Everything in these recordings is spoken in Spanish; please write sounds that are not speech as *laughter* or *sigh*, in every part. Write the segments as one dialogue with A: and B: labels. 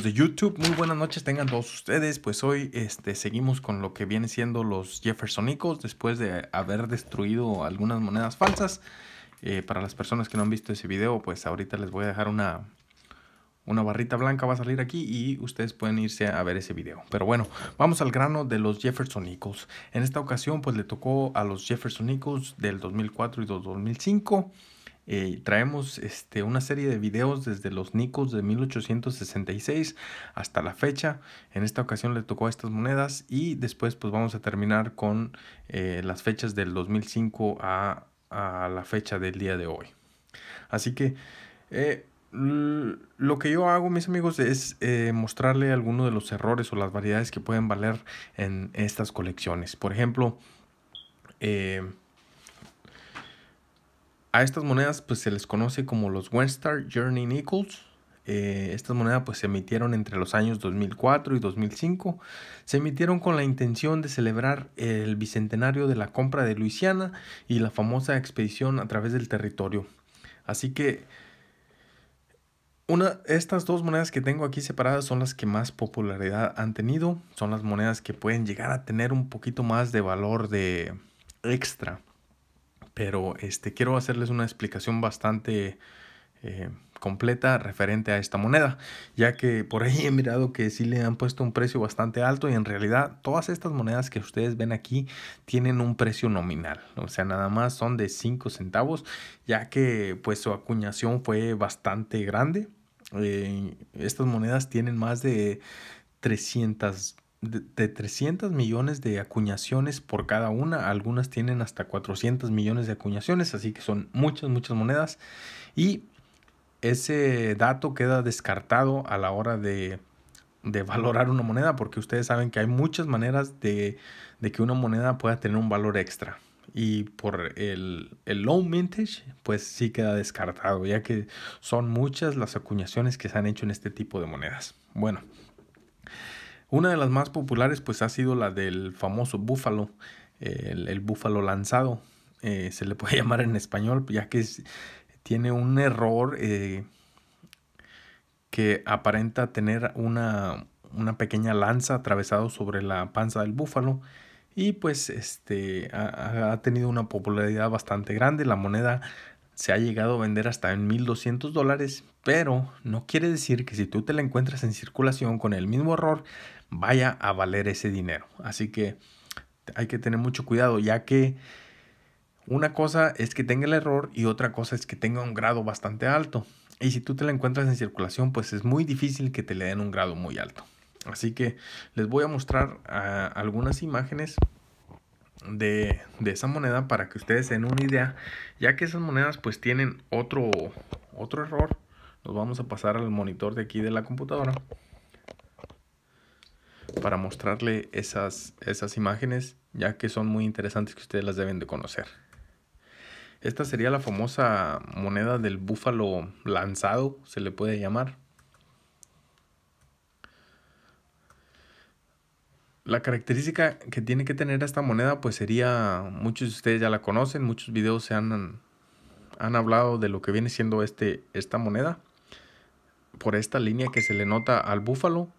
A: Pues, de YouTube, muy buenas noches tengan todos ustedes. Pues hoy este, seguimos con lo que viene siendo los Jeffersonicos después de haber destruido algunas monedas falsas. Eh, para las personas que no han visto ese video, pues ahorita les voy a dejar una, una barrita blanca, va a salir aquí y ustedes pueden irse a ver ese video. Pero bueno, vamos al grano de los Jeffersonicos. En esta ocasión pues le tocó a los Jeffersonicos del 2004 y 2005. Eh, traemos este, una serie de videos desde los Nicos de 1866 hasta la fecha. En esta ocasión le tocó a estas monedas y después pues vamos a terminar con eh, las fechas del 2005 a, la fecha del día de hoy. Así que... Eh, lo que yo hago, mis amigos, es mostrarle algunos de los errores o las variedades que pueden valer en estas colecciones. Por ejemplo, eh, a estas monedas pues se les conoce como los Westar Journey Nickels. Eh, estas monedas pues se emitieron entre los años 2004 y 2005. Se emitieron con la intención de celebrar el bicentenario de la compra de Luisiana y la famosa expedición a través del territorio. Así que una, estas dos monedas que tengo aquí separadas son las que más popularidad han tenido. Son las monedas que pueden llegar a tener un poquito más de valor de extra pero este, quiero hacerles una explicación bastante eh, completa referente a esta moneda, ya que por ahí he mirado que sí le han puesto un precio bastante alto y en realidad todas estas monedas que ustedes ven aquí tienen un precio nominal, o sea, nada más son de 5 centavos, ya que pues su acuñación fue bastante grande. Eh, estas monedas tienen más de 300 de, 300 millones de acuñaciones por cada una. Algunas tienen hasta 400 millones de acuñaciones, así que son muchas, muchas monedas. Y ese dato queda descartado a la hora de, de valorar una moneda, porque ustedes saben que hay muchas maneras de, de que una moneda pueda tener un valor extra. Y por el, el, low mintage, pues sí queda descartado, ya que son muchas las acuñaciones que se han hecho en este tipo de monedas. Bueno, una de las más populares pues ha sido la del famoso búfalo, el, búfalo lanzado, eh, se le puede *laughs* llamar en español, ya que tiene un error eh, que aparenta tener una, pequeña lanza atravesado sobre la panza del búfalo y pues este ha, ha tenido una popularidad bastante grande, la moneda se ha llegado a vender hasta en 1200 dólares, pero no quiere decir que si tú te la encuentras en circulación con el mismo error, vaya a valer ese dinero. Así que hay que tener mucho cuidado, ya que una cosa es que tenga el error y otra cosa es que tenga un grado bastante alto. Y si tú te la encuentras en circulación, pues es muy difícil que te le den un grado muy alto. Así que les voy a mostrar ah, algunas imágenes de, esa moneda para que ustedes den una idea. Ya que esas monedas pues tienen otro, otro error. Nos vamos a pasar al monitor de aquí de la computadora para mostrarle esas, esas imágenes, ya que son muy interesantes que ustedes las deben de conocer. Esta sería la famosa moneda del búfalo lanzado, se le puede llamar. La característica que tiene que tener esta moneda pues sería, muchos de ustedes ya la conocen, muchos videos se han, han hablado de lo que viene siendo este, esta moneda por esta línea que se le nota al búfalo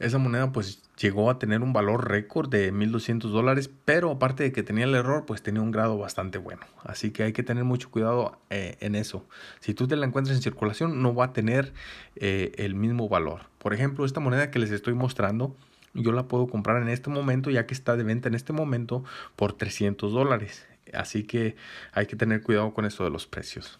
A: esa moneda pues llegó a tener un valor récord de 1.200 dólares, pero aparte de que tenía el error, pues tenía un grado bastante bueno. Así que hay que tener mucho cuidado eh, en eso. Si tú te la encuentras en circulación, no va a tener eh, el mismo valor. Por ejemplo, esta moneda que les estoy mostrando, yo la puedo comprar en este momento, ya que está de venta en este momento por 300 dólares. Así que hay que tener cuidado con eso de los precios.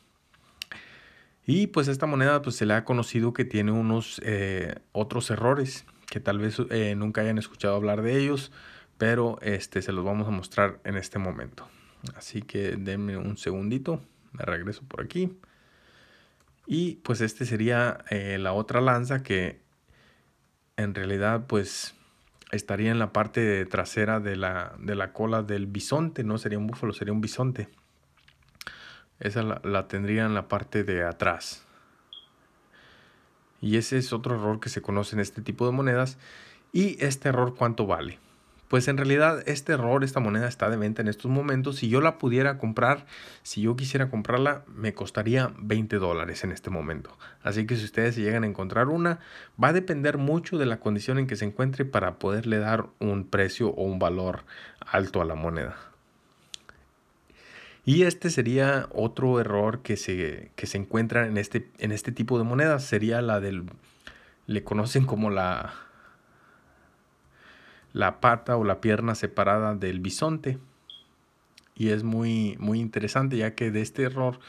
A: Y pues esta moneda pues se le ha conocido que tiene unos eh, otros errores que tal vez eh, nunca hayan escuchado hablar de ellos, pero este, se los vamos a mostrar en este momento. Así que denme un segundito, me regreso por aquí. Y pues este sería eh, la otra lanza que en realidad pues estaría en la parte trasera de la, de la cola del bisonte, no sería un búfalo, sería un bisonte. Esa la tendría en la parte de atrás, y ese es otro error que se conoce en este tipo de monedas. ¿Y este error cuánto vale? Pues en realidad este error, esta moneda está de venta en estos momentos. Si yo la pudiera comprar, si yo quisiera comprarla, me costaría 20 dólares en este momento. Así que si ustedes llegan a encontrar una, va a depender mucho de la condición en que se encuentre para poderle dar un precio o un valor alto a la moneda. Y este sería otro error que se, se encuentra en este, en este tipo de monedas. Sería la del... Le conocen como la... La pata o la pierna separada del bisonte. Y es muy, muy interesante ya que de este error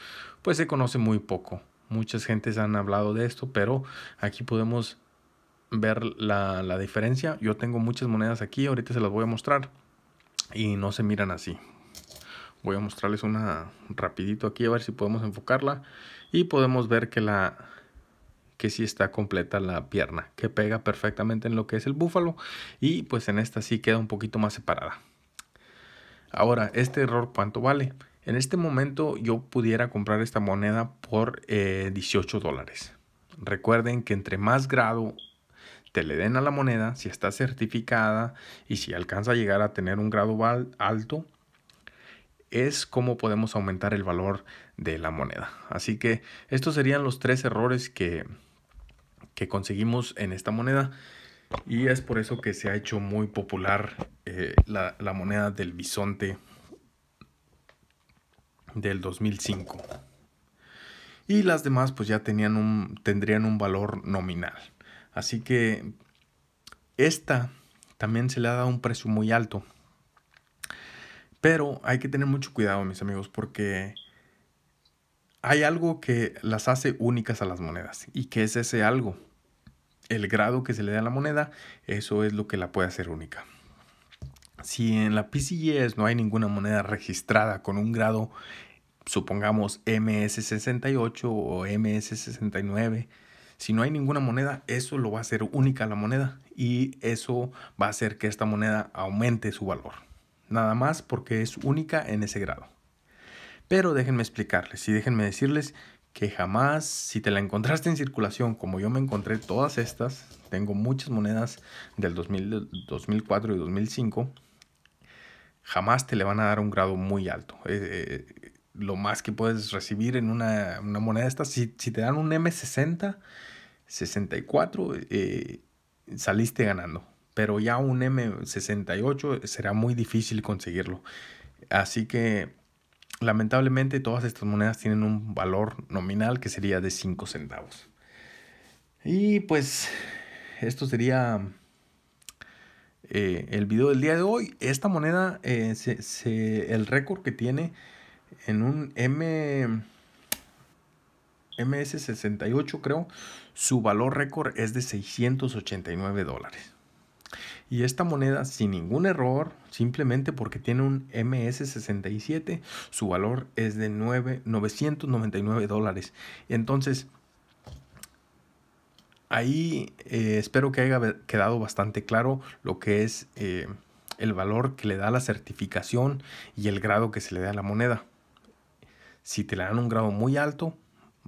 A: pues se conoce muy poco. Muchas gentes han hablado de esto, pero aquí podemos ver la, la diferencia. Yo tengo muchas monedas aquí, ahorita se las voy a mostrar. Y no se miran así voy a mostrarles una rapidito aquí a ver si podemos enfocarla y podemos ver que la que sí está completa la pierna que pega perfectamente en lo que es el búfalo y pues en esta sí queda un poquito más separada ahora este error cuánto vale en este momento yo pudiera comprar esta moneda por 18 eh, dólares recuerden que entre más grado te le den a la moneda, si está certificada y si alcanza a llegar a tener un grado alto, es cómo podemos aumentar el valor de la moneda. Así que estos serían los tres errores que, que conseguimos en esta moneda y es por eso que se ha hecho muy popular eh, la, la moneda del bisonte del 2005 y las demás pues ya tenían un, tendrían un valor nominal. Así que esta también se le ha dado un precio muy alto pero hay que tener mucho cuidado, mis amigos, porque hay algo que las hace únicas a las monedas. ¿Y que es ese algo? El grado que se le da a la moneda, eso es lo que la puede hacer única. Si en la PCS e no hay ninguna moneda registrada con un grado, supongamos MS68 o MS69, si no hay ninguna moneda, eso lo va a hacer única la moneda y eso va a hacer que esta moneda aumente su valor nada más porque es única en ese grado. Pero déjenme explicarles y déjenme decirles que jamás, si te la encontraste en circulación, como yo me encontré todas estas, tengo muchas monedas del 2004 y 2005, jamás te le van a dar un grado muy alto. Eh, eh, lo más que puedes recibir en una, moneda esta, si, si, te dan un M60, 64, eh, saliste ganando pero ya un M68 será muy difícil conseguirlo. Así que lamentablemente todas estas monedas tienen un valor nominal que sería de 5 centavos. Y pues esto sería eh, el video del día de hoy. Esta moneda, eh, se, el récord que tiene en un M... MS68 creo, su valor récord es de 689 dólares. Y esta moneda, sin ningún error, simplemente porque tiene un MS67, su valor es de 999 dólares. Entonces, ahí eh, espero que haya quedado bastante claro lo que es eh, el valor que le da la certificación y el grado que se le da a la moneda. Si te le dan un grado muy alto,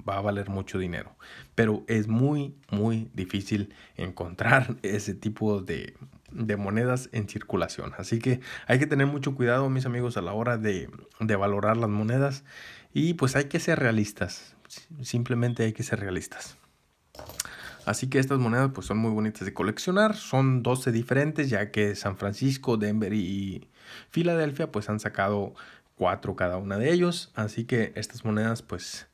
A: va a valer mucho dinero. Pero es muy, muy difícil encontrar *laughs* ese tipo de de monedas en circulación. Así que hay que tener mucho cuidado, mis amigos, a la hora de, valorar las monedas. Y pues hay que ser realistas. Simplemente hay que ser realistas. Así que estas monedas pues son muy bonitas de coleccionar. Son 12 diferentes ya que San Francisco, Denver y Filadelfia pues han sacado cuatro cada una de ellos. Así que estas monedas pues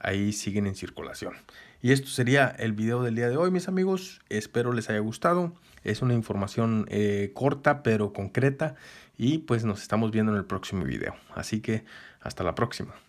A: ahí siguen en circulación. Y esto sería el video del día de hoy, mis amigos. Espero les haya gustado. Es una información eh, corta pero concreta. Y pues nos estamos viendo en el próximo video. Así que hasta la próxima.